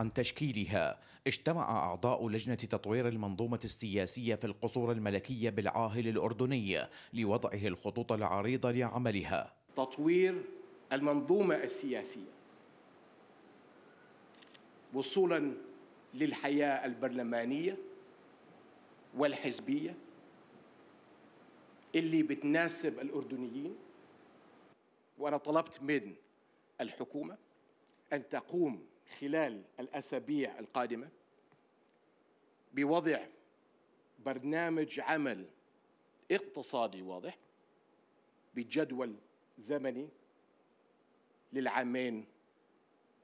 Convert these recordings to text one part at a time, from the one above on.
عن تشكيلها اجتمع أعضاء لجنة تطوير المنظومة السياسية في القصور الملكية بالعاهل الأردني لوضعه الخطوط العريضة لعملها تطوير المنظومة السياسية وصولا للحياة البرلمانية والحزبية اللي بتناسب الأردنيين وأنا طلبت من الحكومة أن تقوم خلال الاسابيع القادمه بوضع برنامج عمل اقتصادي واضح بجدول زمني للعامين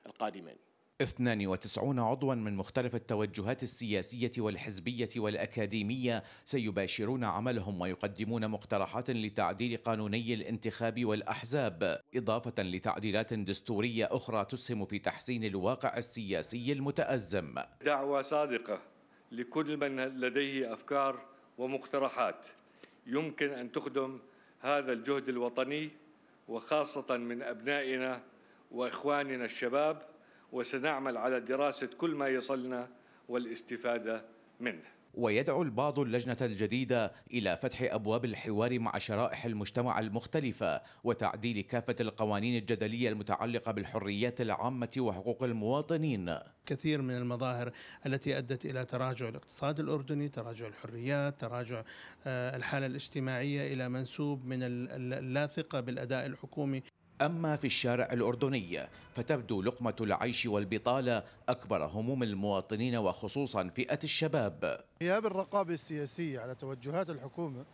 القادمين 92 عضوا من مختلف التوجهات السياسية والحزبية والأكاديمية سيباشرون عملهم ويقدمون مقترحات لتعديل قانوني الانتخاب والأحزاب إضافة لتعديلات دستورية أخرى تسهم في تحسين الواقع السياسي المتأزم دعوة صادقة لكل من لديه أفكار ومقترحات يمكن أن تخدم هذا الجهد الوطني وخاصة من أبنائنا وإخواننا الشباب وسنعمل على دراسة كل ما يصلنا والاستفادة منه ويدعو البعض اللجنة الجديدة إلى فتح أبواب الحوار مع شرائح المجتمع المختلفة وتعديل كافة القوانين الجدلية المتعلقة بالحريات العامة وحقوق المواطنين كثير من المظاهر التي أدت إلى تراجع الاقتصاد الأردني تراجع الحريات تراجع آه، الحالة الاجتماعية إلى منسوب من اللاثقة بالأداء الحكومي أما في الشارع الأردني فتبدو لقمة العيش والبطالة أكبر هموم المواطنين وخصوصا فئة الشباب غياب الرقابة السياسية على توجهات الحكومة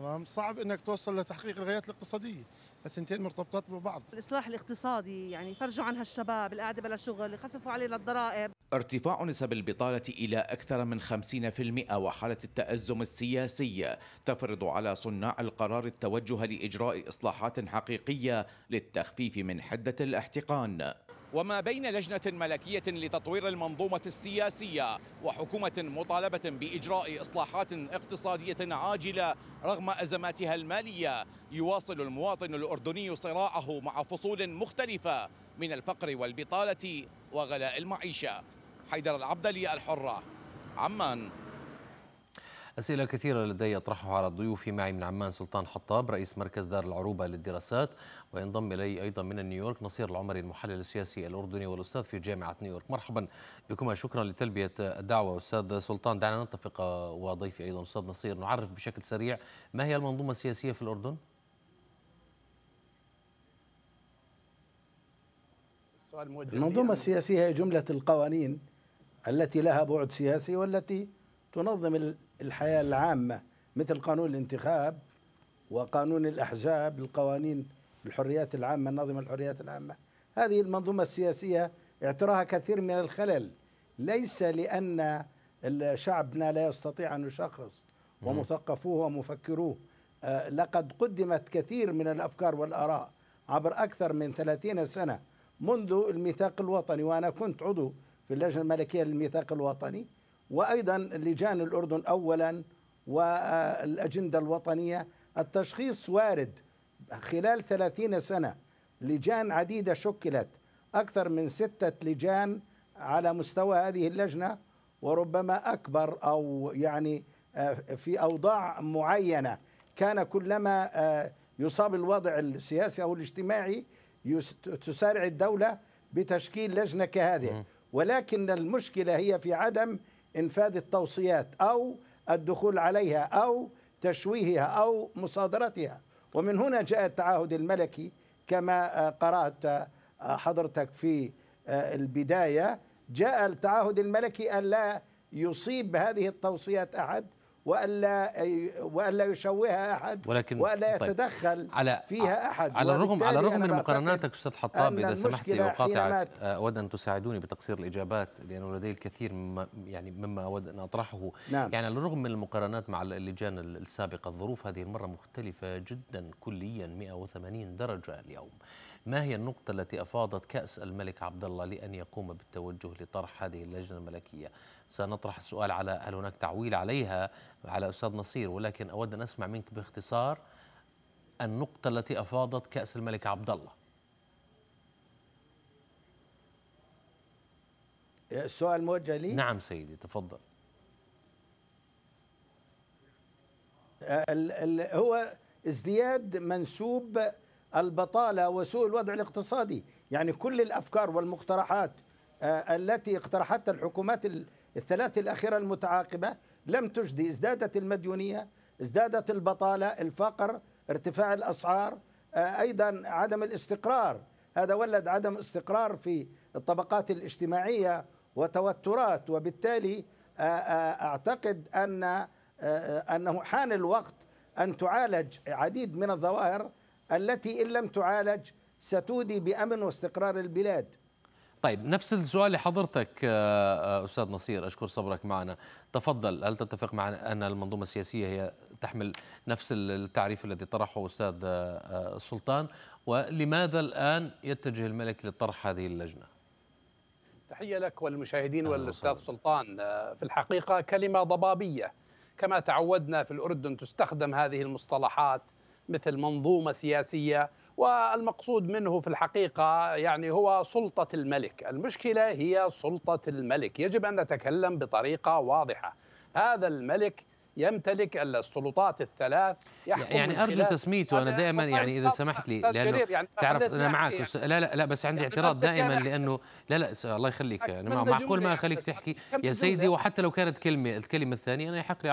تمام صعب انك توصل لتحقيق الغايات الاقتصاديه فالثنتين مرتبطات ببعض الاصلاح الاقتصادي يعني فرجوا عن هالشباب القاعده بلا شغل خففوا عليه الضرائب ارتفاع نسب البطالة إلى أكثر من 50% وحالة التأزم السياسي تفرض على صناع القرار التوجه لإجراء إصلاحات حقيقية للتخفيف من حدة الاحتقان وما بين لجنة ملكية لتطوير المنظومة السياسية وحكومة مطالبة بإجراء إصلاحات اقتصادية عاجلة رغم أزماتها المالية يواصل المواطن الأردني صراعه مع فصول مختلفة من الفقر والبطالة وغلاء المعيشة حيدر العبدلي الحرة عمان أسئلة كثيرة لدي أطرحها على الضيوف معي من عمان سلطان حطاب رئيس مركز دار العروبة للدراسات وينضم إلي أيضا من نيويورك نصير العمري المحلل السياسي الأردني والأستاذ في جامعة نيويورك مرحبا بكما شكرا لتلبية الدعوة أستاذ سلطان دعنا نتفق وضيفي أيضا أستاذ نصير نعرف بشكل سريع ما هي المنظومة السياسية في الأردن؟ المنظومة السياسية هي جملة القوانين التي لها بعد سياسي والتي تنظم الحياة العامة مثل قانون الانتخاب وقانون الأحزاب القوانين الحريات العامة النظمة الحريات العامة هذه المنظومة السياسية اعتراها كثير من الخلل ليس لأن شعبنا لا يستطيع أن يشخص ومثقفوه ومفكروه آه، لقد قدمت كثير من الأفكار والآراء عبر أكثر من 30 سنة منذ الميثاق الوطني وأنا كنت عضو في اللجنة الملكية للميثاق الوطني وأيضا لجان الأردن أولا والأجندة الوطنية التشخيص وارد خلال 30 سنة لجان عديدة شكلت أكثر من ستة لجان على مستوى هذه اللجنة وربما أكبر أو يعني آه، في أوضاع معينة كان كلما آه، يصاب الوضع السياسي أو الاجتماعي تسارع الدولة بتشكيل لجنة كهذه ولكن المشكلة هي في عدم انفاذ التوصيات او الدخول عليها او تشويهها او مصادرتها ومن هنا جاء التعهد الملكي كما آه، قرات آه، حضرتك في آه، البدايه جاء التعهد الملكي ان لا يصيب هذه التوصيات احد والا والا يشوهها احد ولكن والا طيب، يتدخل طيب على فيها احد على الرغم على الرغم من مقارناتك استاذ حطاب اذا لي اقاطعك آه، اود ان تساعدوني بتقصير الاجابات لانه لدي الكثير مما يعني مما اود ان اطرحه نعم. يعني على الرغم من المقارنات مع اللجان السابقه الظروف هذه المره مختلفه جدا كليا 180 درجه اليوم ما هي النقطة التي أفاضت كأس الملك عبد الله لأن يقوم بالتوجه لطرح هذه اللجنة الملكية سنطرح السؤال على هل هناك تعويل عليها على أستاذ نصير ولكن أود أن أسمع منك باختصار النقطة التي أفاضت كأس الملك عبد الله السؤال موجه لي؟ نعم سيدي تفضل هو ازدياد منسوب البطاله وسوء الوضع الاقتصادي يعني كل الافكار والمقترحات آه، التي اقترحتها الحكومات الثلاث الاخيره المتعاقبه لم تجدي ازدادت المديونيه ازدادت البطاله الفقر ارتفاع الاسعار آه، ايضا عدم الاستقرار هذا ولد عدم استقرار في الطبقات الاجتماعيه وتوترات وبالتالي آه، اعتقد ان انه حان الوقت ان تعالج عديد من الظواهر التي إن لم تعالج ستودي بأمن واستقرار البلاد طيب نفس السؤال لحضرتك آه، آه، أستاذ نصير أشكر صبرك معنا تفضل هل تتفق معنا أن المنظومة السياسية هي تحمل نفس التعريف الذي طرحه أستاذ آه، السلطان ولماذا الآن يتجه الملك لطرح هذه اللجنة تحية لك والمشاهدين والأستاذ سلطان في الحقيقة كلمة ضبابية كما تعودنا في الأردن تستخدم هذه المصطلحات مثل منظومه سياسيه والمقصود منه في الحقيقه يعني هو سلطه الملك، المشكله هي سلطه الملك، يجب ان نتكلم بطريقه واضحه. هذا الملك يمتلك السلطات الثلاث يحكم يعني ارجو تسميته انا دائما يعني اذا سمحت لي لانه يعني تعرف انا يعني معك يعني لا لا لا بس عندي يعني اعتراض يعني دائما لانه لا لا الله يخليك يعني معقول ما اخليك تحكي يا سيدي وحتى لو كانت كلمه الكلمه الثانيه انا يحق لي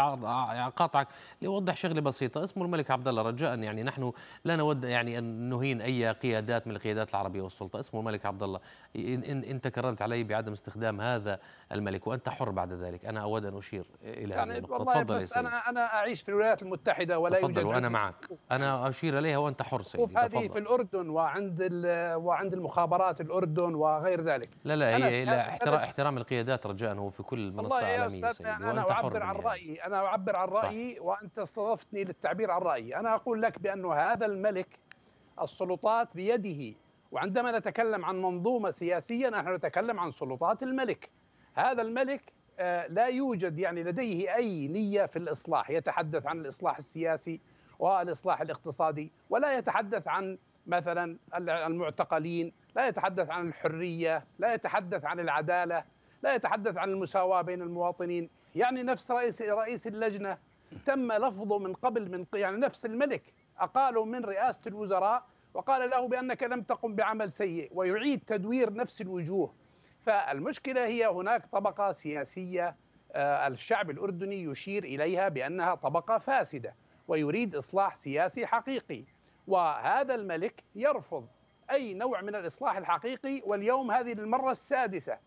اقاطعك لأوضح شغله بسيطه اسمه الملك عبد الله رجاء يعني نحن لا نود يعني ان نهين اي قيادات من القيادات العربيه والسلطه اسمه الملك عبد الله إن, إن انت كررت علي بعدم استخدام هذا الملك وانت حر بعد ذلك انا اود ان اشير الى يعني هذه النقطه تفضل بس انا انا اعيش في الولايات المتحده ولا تفضل وانا معك انا اشير اليها وانت حر سيدي هذه في الاردن وعند وعند المخابرات الاردن وغير ذلك لا لا هي لا احترام, احترام القيادات رجاء هو في كل منصه عالميه سيدي وانت انا اعبر عن رايي انا اعبر عن رايي وانت استضفتني للتعبير عن رايي انا اقول لك بانه هذا الملك السلطات بيده وعندما نتكلم عن منظومه سياسيه نحن نتكلم عن سلطات الملك هذا الملك آه، لا يوجد يعني لديه أي نية في الإصلاح يتحدث عن الإصلاح السياسي والإصلاح الاقتصادي ولا يتحدث عن مثلا المعتقلين لا يتحدث عن الحرية لا يتحدث عن العدالة لا يتحدث عن المساواة بين المواطنين يعني نفس رئيس رئيس اللجنة تم لفظه من قبل من يعني نفس الملك اقاله من رئاسة الوزراء وقال له بأنك لم تقم بعمل سيء ويعيد تدوير نفس الوجوه فالمشكله هي هناك طبقه سياسيه آه، الشعب الاردني يشير اليها بانها طبقه فاسده ويريد اصلاح سياسي حقيقي وهذا الملك يرفض اي نوع من الاصلاح الحقيقي واليوم هذه المره السادسه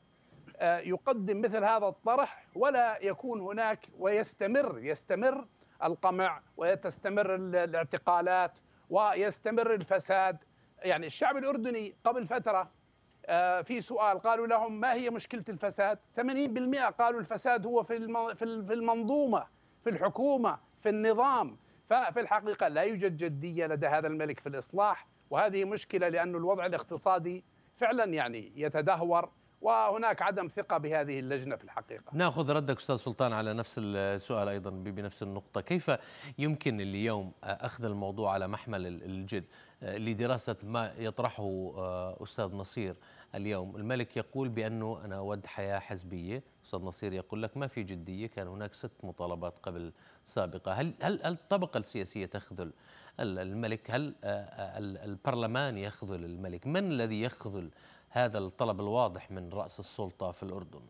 آه، يقدم مثل هذا الطرح ولا يكون هناك ويستمر يستمر القمع وتستمر الاعتقالات ويستمر الفساد يعني الشعب الاردني قبل فتره آه، في سؤال قالوا لهم ما هي مشكله الفساد 80% قالوا الفساد هو في المنظومه في الحكومه في النظام ففي الحقيقه لا يوجد جديه لدى هذا الملك في الاصلاح وهذه مشكله لأن الوضع الاقتصادي فعلا يعني يتدهور وهناك عدم ثقة بهذه اللجنة في الحقيقة نأخذ ردك أستاذ سلطان على نفس السؤال أيضا بنفس النقطة كيف يمكن اليوم أخذ الموضوع على محمل الجد لدراسة ما يطرحه آه، أستاذ نصير اليوم الملك يقول بأنه أنا أود حياة حزبية أستاذ نصير يقول لك ما في جدية كان هناك ست مطالبات قبل سابقة هل, هل الطبقة السياسية تخذل الملك هل آه، آه، البرلمان يخذل الملك من الذي يخذل هذا الطلب الواضح من رأس السلطة في الأردن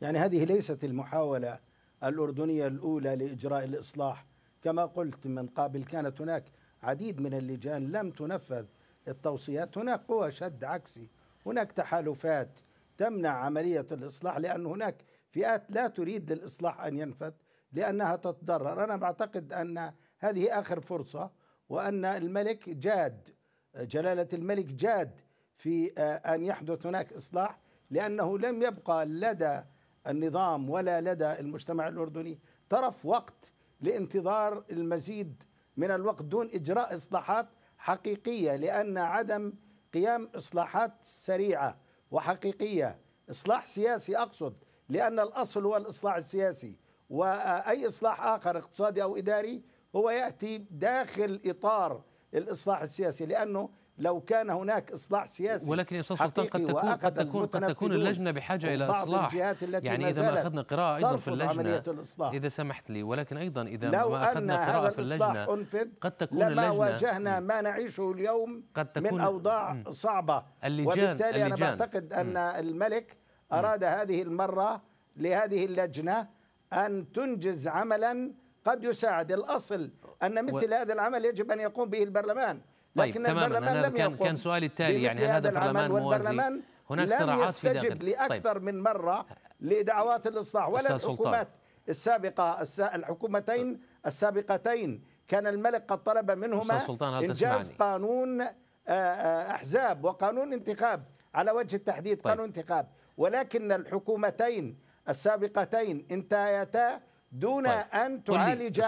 يعني هذه ليست المحاولة الأردنية الأولى لإجراء الإصلاح كما قلت من قبل كانت هناك عديد من اللجان لم تنفذ التوصيات هناك قوى شد عكسي هناك تحالفات تمنع عملية الإصلاح لأن هناك فئات لا تريد للإصلاح أن ينفذ لأنها تتضرر أنا أعتقد أن هذه آخر فرصة وأن الملك جاد جلالة الملك جاد في آه، أن يحدث هناك إصلاح لأنه لم يبقى لدى النظام ولا لدى المجتمع الأردني طرف وقت لانتظار المزيد من الوقت دون إجراء إصلاحات حقيقية لأن عدم قيام إصلاحات سريعة وحقيقية إصلاح سياسي أقصد لأن الأصل هو الإصلاح السياسي وأي إصلاح آخر اقتصادي أو إداري هو يأتي داخل إطار الإصلاح السياسي لأنه لو كان هناك اصلاح سياسي ولكن يا استاذ سلطان قد تكون قد تكون قد تكون اللجنه بحاجه الى اصلاح يعني اذا ما اخذنا قراءه ايضا في اللجنه اذا سمحت لي ولكن ايضا اذا لو ما اخذنا قراءه في اللجنه قد تكون لما اللجنه واجهنا ما نعيشه اليوم قد تكون من اوضاع صعبه اللجان وبالتالي اللجان انا بعتقد ان الملك اراد هذه المره لهذه اللجنه ان تنجز عملا قد يساعد الأصل أن مثل و... هذا العمل يجب أن يقوم به البرلمان طيب لكن طيب البرلمان أنا لم كان, يقوم كان سؤالي التالي يعني هذا, هذا البرلمان موازي هناك صراعات في داخل يستجب طيب. لأكثر طيب. من مرة لدعوات الإصلاح ولا الحكومات السابقة الحكومتين السابقتين كان الملك قد طلب منهما إنجاز قانون آه، آه، أحزاب وقانون انتخاب على وجه التحديد طيب. قانون انتخاب ولكن الحكومتين السابقتين انتهيتا دون طيب. أن تعالج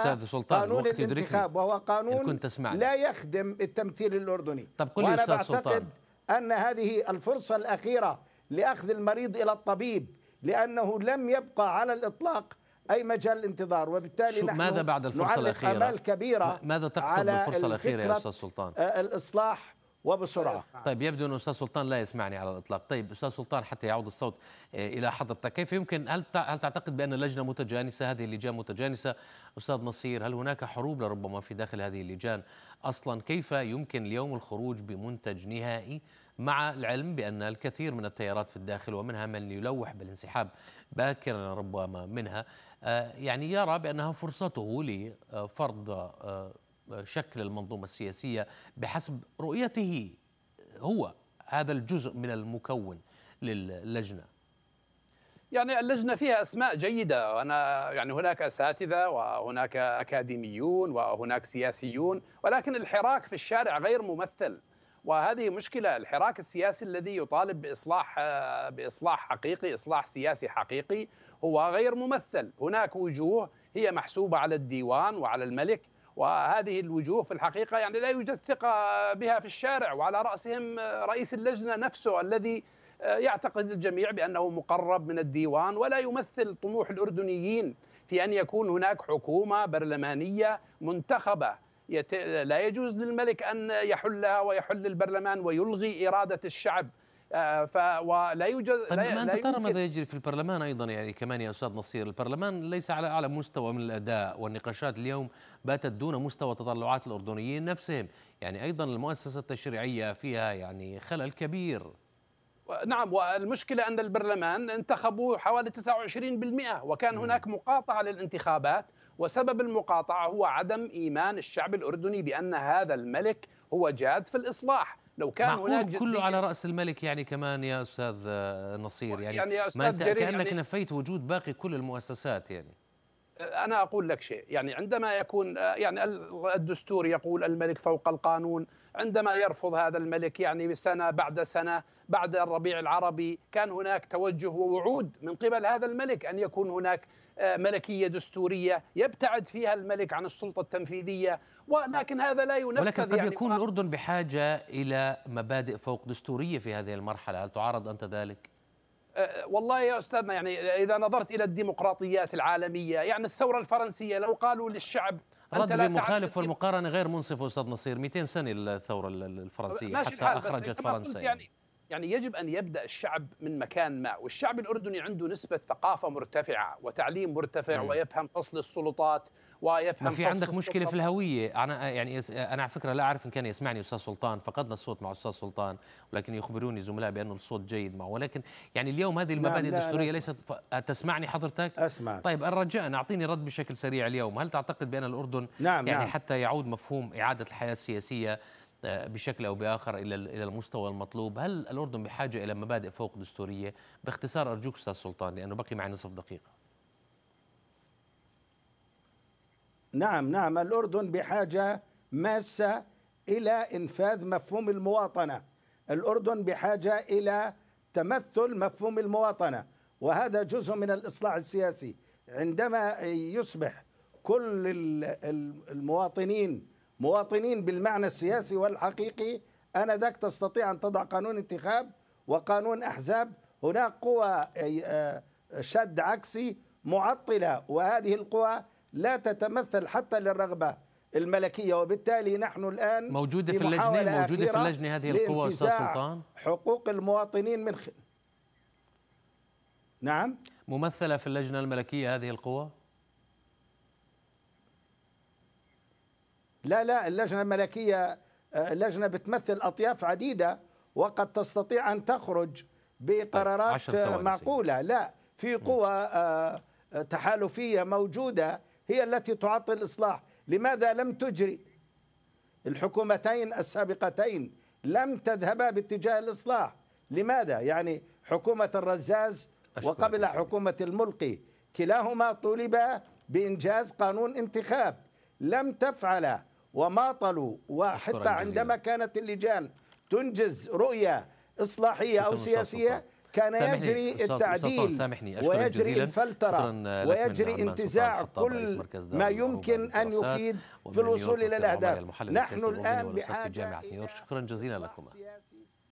قانون الانتخاب وهو قانون كنت لا يخدم التمثيل الأردني طب قل وأنا أستاذ بعتقد سلطان. أن هذه الفرصة الأخيرة لأخذ المريض إلى الطبيب لأنه لم يبقى على الإطلاق أي مجال انتظار وبالتالي نحن ماذا بعد الفرصة الأخيرة؟ أمال كبيرة ماذا تقصد بالفرصة الأخيرة يا أستاذ سلطان؟ آه، الإصلاح وبسرعه طيب يبدو ان استاذ سلطان لا يسمعني على الاطلاق طيب استاذ سلطان حتى يعود الصوت آه، الى حضرتك كيف يمكن هل هل تعتقد بان لجنه متجانسه هذه اللجان متجانسه استاذ نصير هل هناك حروب لربما في داخل هذه اللجان اصلا كيف يمكن اليوم الخروج بمنتج نهائي مع العلم بأن الكثير من التيارات في الداخل ومنها من يلوح بالانسحاب باكرا ربما منها آه، يعني يرى بأنها فرصته لفرض آه، شكل المنظومة السياسية بحسب رؤيته هو هذا الجزء من المكون للجنة يعني اللجنة فيها أسماء جيدة أنا يعني هناك أساتذة وهناك أكاديميون وهناك سياسيون ولكن الحراك في الشارع غير ممثل وهذه مشكله الحراك السياسي الذي يطالب باصلاح باصلاح حقيقي اصلاح سياسي حقيقي هو غير ممثل هناك وجوه هي محسوبه على الديوان وعلى الملك وهذه الوجوه في الحقيقة يعني لا يوجد ثقة بها في الشارع وعلى رأسهم آه، رئيس اللجنة نفسه الذي آه، يعتقد الجميع بأنه مقرب من الديوان ولا يمثل طموح الأردنيين في أن يكون هناك حكومة برلمانية منتخبة لا يجوز للملك أن يحلها ويحل البرلمان ويلغي إرادة الشعب آه، ف ولا يوجد طيب لا ما انت ترى ماذا يجري في البرلمان ايضا يعني كمان يا استاذ نصير البرلمان ليس على اعلى مستوى من الاداء والنقاشات اليوم باتت دون مستوى تطلعات الاردنيين نفسهم يعني ايضا المؤسسه التشريعيه فيها يعني خلل كبير نعم والمشكلة أن البرلمان انتخبوا حوالي 29% وكان هناك مقاطعة للانتخابات وسبب المقاطعة هو عدم إيمان الشعب الأردني بأن هذا الملك هو جاد في الإصلاح لو كان هناك كله يعني على راس الملك يعني كمان يا استاذ آه، نصير يعني, يعني يا أستاذ ما انت كانك يعني نفيت وجود باقي كل المؤسسات يعني آه، انا اقول لك شيء يعني عندما يكون آه، يعني الدستور يقول الملك فوق القانون عندما يرفض هذا الملك يعني سنه بعد سنه بعد الربيع العربي كان هناك توجه ووعود من قبل هذا الملك ان يكون هناك آه، ملكيه دستوريه يبتعد فيها الملك عن السلطه التنفيذيه ولكن هذا لا ينفذ ولكن قد يعني يكون الاردن بحاجه الى مبادئ فوق دستوريه في هذه المرحله هل تعارض انت ذلك آه، آه، والله يا استاذنا يعني اذا نظرت الى الديمقراطيات العالميه يعني الثوره الفرنسيه لو قالوا للشعب رد بمخالف والمقارنه غير منصف استاذ نصير 200 سنه الثوره الفرنسيه حتى اخرجت فرنسا يعني يعني يجب أن يبدأ الشعب من مكان ما والشعب الأردني عنده نسبة ثقافة مرتفعة وتعليم مرتفع مم. نعم. ويفهم فصل السلطات ويفهم ما في عندك مشكلة في الهوية أنا يعني أنا على فكرة لا أعرف إن كان يسمعني أستاذ سلطان فقدنا الصوت مع أستاذ سلطان ولكن يخبروني زملاء بأنه الصوت جيد معه ولكن يعني اليوم هذه نعم، المبادئ الدستورية ليست تسمعني حضرتك أسمع طيب الرجاء أعطيني رد بشكل سريع اليوم هل تعتقد بأن الأردن نعم يعني نعم. حتى يعود مفهوم إعادة الحياة السياسية بشكل أو بآخر إلى إلى المستوى المطلوب هل الأردن بحاجة إلى مبادئ فوق دستورية باختصار أرجوك أستاذ سلطان لأنه بقي معي نصف دقيقة نعم نعم الأردن بحاجة ماسة إلى إنفاذ مفهوم المواطنة الأردن بحاجة إلى تمثل مفهوم المواطنة وهذا جزء من الإصلاح السياسي عندما يصبح كل المواطنين مواطنين بالمعنى السياسي والحقيقي انذاك تستطيع ان تضع قانون انتخاب وقانون احزاب هناك قوى آه، شد عكسي معطله وهذه القوى لا تتمثل حتى للرغبه الملكيه وبالتالي نحن الان موجوده في, في اللجنه موجوده في اللجنه هذه القوى استاذ سلطان حقوق المواطنين من خ... نعم ممثله في اللجنه الملكيه هذه القوى لا لا اللجنة الملكية آه، لجنة بتمثل أطياف عديدة وقد تستطيع أن تخرج بقرارات طيب، معقولة لا في قوى آه، تحالفية موجودة هي التي تعطل الإصلاح لماذا لم تجري الحكومتين السابقتين لم تذهبا باتجاه الإصلاح لماذا يعني حكومة الرزاز وقبل حكومة الملقي كلاهما طلبا بإنجاز قانون انتخاب لم تفعلا وماطلوا وحتى عندما كانت اللجان تنجز رؤية إصلاحية أو سياسية كان يجري التعديل ويجري الفلترة ويجري انتزاع كل ما يمكن أن يفيد في الوصول إلى الأهداف نحن الآن بحاجة جامعة نيويورك شكرا جزيلا لكم